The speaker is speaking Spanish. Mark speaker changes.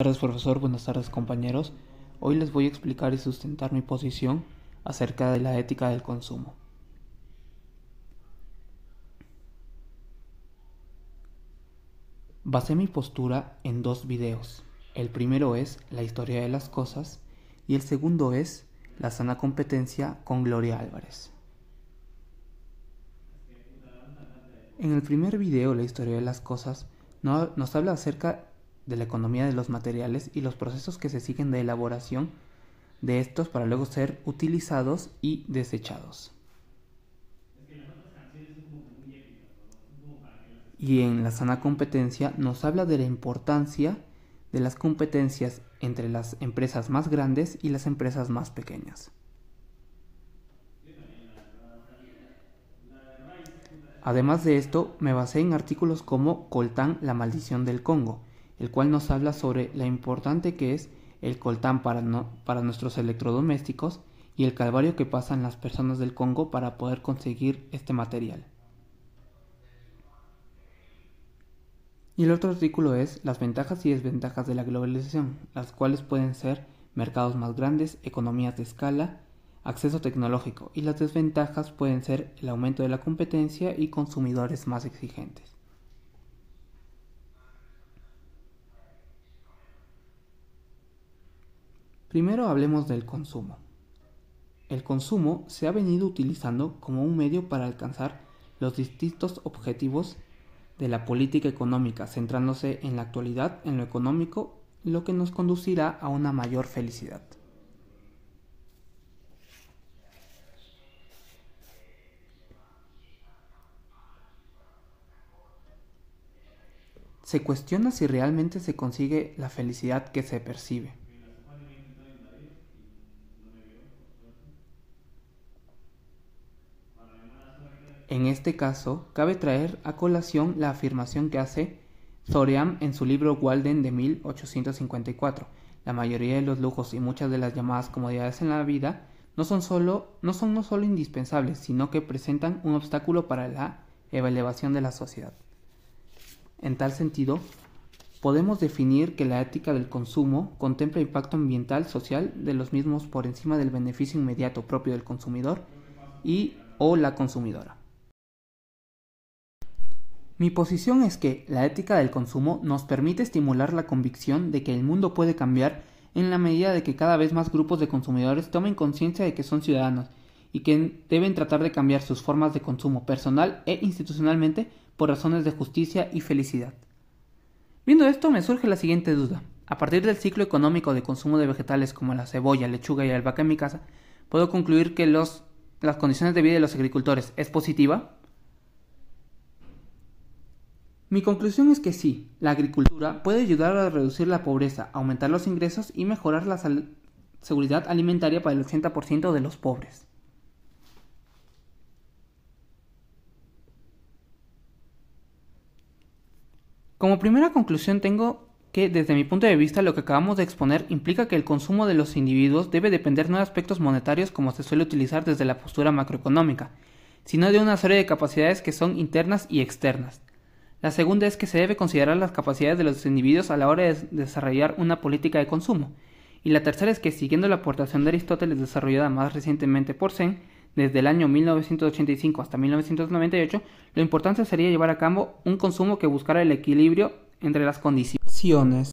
Speaker 1: Buenas tardes profesor, buenas tardes compañeros. Hoy les voy a explicar y sustentar mi posición acerca de la ética del consumo. Basé mi postura en dos videos. El primero es La historia de las cosas y el segundo es La sana competencia con Gloria Álvarez. En el primer video, La historia de las cosas, nos habla acerca de la economía de los materiales y los procesos que se siguen de elaboración de estos para luego ser utilizados y desechados. Y en la sana competencia nos habla de la importancia de las competencias entre las empresas más grandes y las empresas más pequeñas. Además de esto, me basé en artículos como Coltán, la maldición del Congo, el cual nos habla sobre la importante que es el coltán para, para nuestros electrodomésticos y el calvario que pasan las personas del Congo para poder conseguir este material. Y el otro artículo es las ventajas y desventajas de la globalización, las cuales pueden ser mercados más grandes, economías de escala, acceso tecnológico y las desventajas pueden ser el aumento de la competencia y consumidores más exigentes. Primero hablemos del consumo. El consumo se ha venido utilizando como un medio para alcanzar los distintos objetivos de la política económica, centrándose en la actualidad, en lo económico, lo que nos conducirá a una mayor felicidad. Se cuestiona si realmente se consigue la felicidad que se percibe. En este caso, cabe traer a colación la afirmación que hace thoreau en su libro Walden de 1854. La mayoría de los lujos y muchas de las llamadas comodidades en la vida no son, solo, no son no solo indispensables, sino que presentan un obstáculo para la elevación de la sociedad. En tal sentido, podemos definir que la ética del consumo contempla impacto ambiental, social de los mismos por encima del beneficio inmediato propio del consumidor y o la consumidora. Mi posición es que la ética del consumo nos permite estimular la convicción de que el mundo puede cambiar en la medida de que cada vez más grupos de consumidores tomen conciencia de que son ciudadanos y que deben tratar de cambiar sus formas de consumo personal e institucionalmente por razones de justicia y felicidad. Viendo esto me surge la siguiente duda. A partir del ciclo económico de consumo de vegetales como la cebolla, lechuga y albahaca en mi casa, puedo concluir que las condiciones de vida de los agricultores es positiva? Mi conclusión es que sí, la agricultura puede ayudar a reducir la pobreza, aumentar los ingresos y mejorar la seguridad alimentaria para el 80% de los pobres. Como primera conclusión tengo que desde mi punto de vista lo que acabamos de exponer implica que el consumo de los individuos debe depender no de aspectos monetarios como se suele utilizar desde la postura macroeconómica, sino de una serie de capacidades que son internas y externas. La segunda es que se debe considerar las capacidades de los individuos a la hora de desarrollar una política de consumo. Y la tercera es que, siguiendo la aportación de Aristóteles desarrollada más recientemente por Zen, desde el año 1985 hasta 1998, lo importante sería llevar a cabo un consumo que buscara el equilibrio entre las condiciones